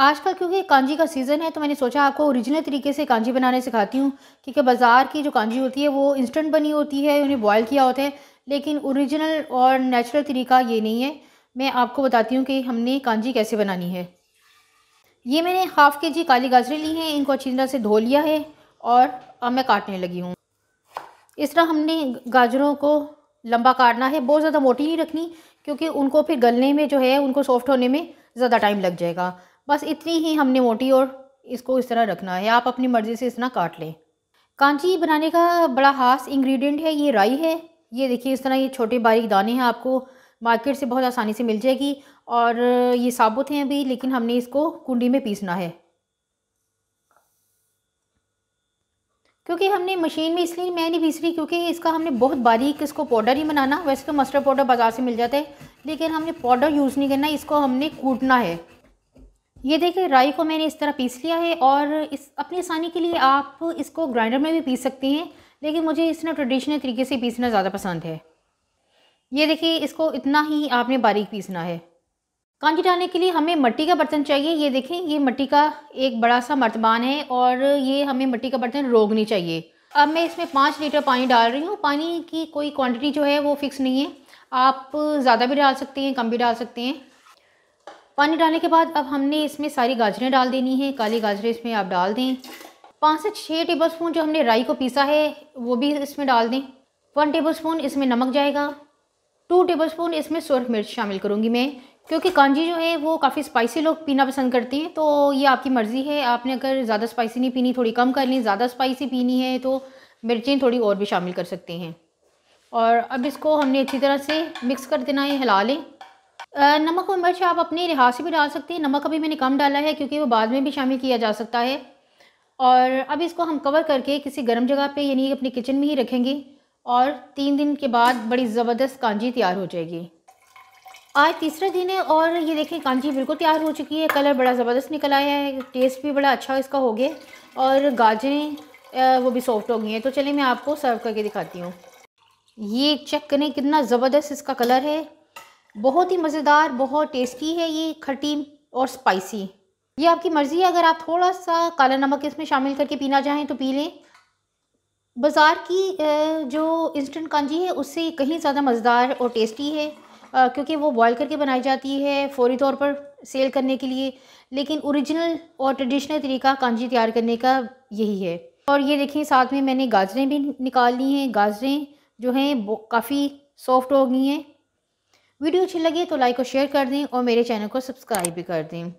आज कल क्योंकि कांजी का सीज़न है तो मैंने सोचा आपको ओरिजिनल तरीके से कांजी बनाने सिखाती हूँ क्योंकि बाज़ार की जो कांजी होती है वो इंस्टेंट बनी होती है उन्हें बॉयल किया होता है लेकिन ओरिजिनल और नेचुरल तरीका ये नहीं है मैं आपको बताती हूँ कि हमने कांजी कैसे बनानी है ये मैंने हाफ़ के जी काली गाजरें ली हैं इनको अच्छी तरह से धो लिया है और अब मैं काटने लगी हूँ इस तरह हमने गाजरों को लंबा काटना है बहुत ज़्यादा मोटी नहीं रखनी क्योंकि उनको फिर गलने में जो है उनको सॉफ्ट होने में ज़्यादा टाइम लग जाएगा बस इतनी ही हमने मोटी और इसको इस तरह रखना है आप अपनी मर्ज़ी से इतना काट लें कांची बनाने का बड़ा खास इंग्रेडिएंट है ये राई है ये देखिए इस तरह ये छोटे बारीक दाने हैं आपको मार्केट से बहुत आसानी से मिल जाएगी और ये साबुत हैं अभी लेकिन हमने इसको कुंडी में पीसना है क्योंकि हमने मशीन में इसलिए मैं नहीं पीस रही क्योंकि इसका हमने बहुत बारीक इसको पाउडर ही बनाना वैसे तो मस्टर्ड पाउडर बाज़ार से मिल जाता है लेकिन हमने पाउडर यूज़ नहीं करना इसको हमने कूटना है ये देखिए राई को मैंने इस तरह पीस लिया है और इस अपनी आसानी के लिए आप इसको ग्राइंडर में भी पीस सकती हैं लेकिन मुझे इस तरह ट्रेडिशनल तरीके से पीसना ज़्यादा पसंद है ये देखिए इसको इतना ही आपने बारीक पीसना है कांजी डालने के लिए हमें मट्टी का बर्तन चाहिए ये देखें ये मट्टी का एक बड़ा सा मर्तबान है और ये हमें मट्टी का बर्तन रोगनी चाहिए अब मैं इसमें पाँच लीटर पानी डाल रही हूँ पानी की कोई क्वांटिटी जो है वो फिक्स नहीं है आप ज़्यादा भी डाल सकते हैं कम भी डाल सकते हैं पानी डालने के बाद अब हमने इसमें सारी गाजरें डाल देनी हैं काली गाजरें इसमें आप डाल दें पाँच से छः टेबल स्पून जो हमने राई को पीसा है वो भी इसमें डाल दें वन टेबल स्पून इसमें नमक जाएगा टू टेबल स्पून इसमें सुरख मिर्च शामिल करूँगी मैं क्योंकि कांजी जो है वो काफ़ी स्पाइसी लोग पीना पसंद करते हैं तो ये आपकी मर्ज़ी है आपने अगर ज़्यादा स्पाइसी नहीं पीनी थोड़ी कम कर लें ज़्यादा स्पाइसी पीनी है तो मिर्चें थोड़ी और भी शामिल कर सकते हैं और अब इसको हमने अच्छी तरह से मिक्स कर देना है हिला लें नमक और मिर्च आप अपने लिहाज से भी डाल सकते हैं नमक अभी मैंने कम डाला है क्योंकि वो बाद में भी शामिल किया जा सकता है और अब इसको हम कवर करके किसी गर्म जगह पे यानी अपने किचन में ही रखेंगे और तीन दिन के बाद बड़ी ज़बरदस्त कांजी तैयार हो जाएगी आज तीसरा दिन है और ये देखें कांजी बिल्कुल तैयार हो चुकी है कलर बड़ा ज़बरदस्त निकल आया है टेस्ट भी बड़ा अच्छा इसका हो गया और गाजरें वो भी सॉफ्ट हो गई हैं तो चलिए मैं आपको सर्व करके दिखाती हूँ ये चेक करें कितना ज़बरदस्त इसका कलर है बहुत ही मज़ेदार बहुत टेस्टी है ये खट्टी और स्पाइसी ये आपकी मर्ज़ी है अगर आप थोड़ा सा काला नमक इसमें शामिल करके पीना चाहें तो पी लें बाज़ार की जो इंस्टेंट कांजी है उससे कहीं ज़्यादा मज़ेदार और टेस्टी है क्योंकि वो बॉयल करके बनाई जाती है फौरी तौर पर सेल करने के लिए लेकिन ओरिजिनल और ट्रेडिशनल तरीका कांजी तैयार करने का यही है और ये देखें साथ में मैंने गाजरें भी निकाल ली हैं गाजरें जो हैं वो काफ़ी सॉफ्ट हो गई हैं वीडियो अच्छी लगी तो लाइक और शेयर कर दें और मेरे चैनल को सब्सक्राइब भी कर दें